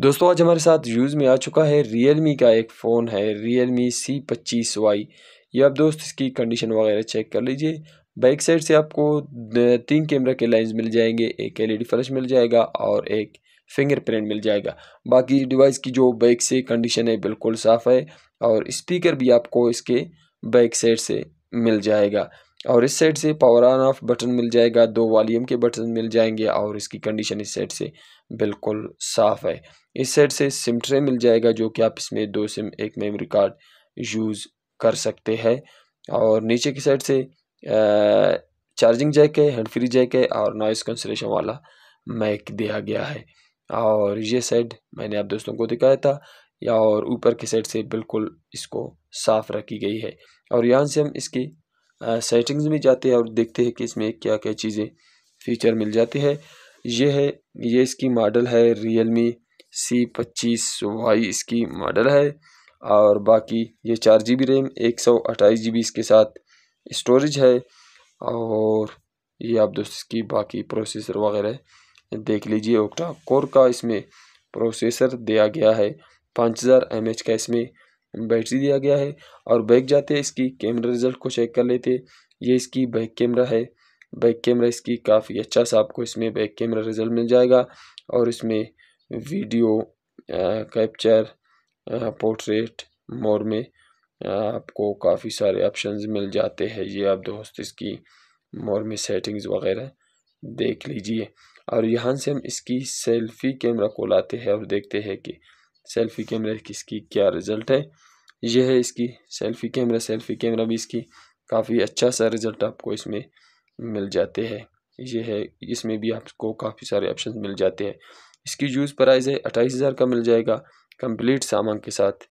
दोस्तों आज हमारे साथ यूज़ में आ चुका है रियलमी का एक फ़ोन है मी सी पच्चीस वाई ये आप दोस्त इसकी कंडीशन वगैरह चेक कर लीजिए बैक साइड से आपको तीन कैमरा के लेंस मिल जाएंगे एक एलईडी फ्लैश e मिल जाएगा और एक फिंगरप्रिंट मिल जाएगा बाकी डिवाइस की जो बैक से कंडीशन है बिल्कुल साफ़ है और इस्पीकर भी आपको इसके बैक साइड से मिल जाएगा और इस साइड से पावर ऑन ऑफ बटन मिल जाएगा दो वॉल्यूम के बटन मिल जाएंगे और इसकी कंडीशन इस साइड से बिल्कुल साफ़ है इस साइड से सिम ट्रे मिल जाएगा जो कि आप इसमें दो सिम एक मेमोरी कार्ड यूज़ कर सकते हैं और नीचे की साइड से चार्जिंग जैक है हैंड फ्री जैक है और नॉइस कंसलेशन वाला मैक दिया गया है और ये साइड मैंने आप दोस्तों को दिखाया था या और ऊपर की साइड से बिल्कुल इसको साफ़ रखी गई है और यहाँ से हम इसकी सेटिंग्स में जाते हैं और देखते हैं कि इसमें क्या क्या चीज़ें फीचर मिल जाते हैं ये है ये इसकी मॉडल है रियल मी सी पच्चीस वाई इसकी मॉडल है और बाकी ये चार जी बी रैम एक सौ अट्ठाईस जी बी इसके साथ स्टोरेज है और ये आप दोस्त इसकी बाकी प्रोसेसर वगैरह देख लीजिए ओक्टा कोर का इसमें प्रोसेसर दिया गया है पाँच हज़ार एम एच का इसमें बैटरी दिया गया है और बैक जाते हैं इसकी कैमरा रिजल्ट को चेक कर लेते हैं ये इसकी बैक कैमरा है बैक कैमरा इसकी काफ़ी अच्छा सा आपको इसमें बैक कैमरा रिजल्ट मिल जाएगा और इसमें वीडियो कैप्चर पोर्ट्रेट मोर में आपको काफ़ी सारे ऑप्शंस मिल जाते हैं ये आप दोस्त इसकी मोर में सेटिंग्स वगैरह देख लीजिए और यहाँ से हम इसकी सेल्फ़ी कैमरा को लाते हैं और देखते हैं कि सेल्फी कैमरे किसकी क्या रिज़ल्ट है यह है इसकी सेल्फी कैमरा सेल्फी कैमरा भी इसकी काफ़ी अच्छा सा रिज़ल्ट आपको इसमें मिल जाते हैं यह है इसमें भी आपको काफ़ी सारे ऑप्शन मिल जाते हैं इसकी यूज़ प्राइस है अट्ठाईस हज़ार का मिल जाएगा कंप्लीट सामान के साथ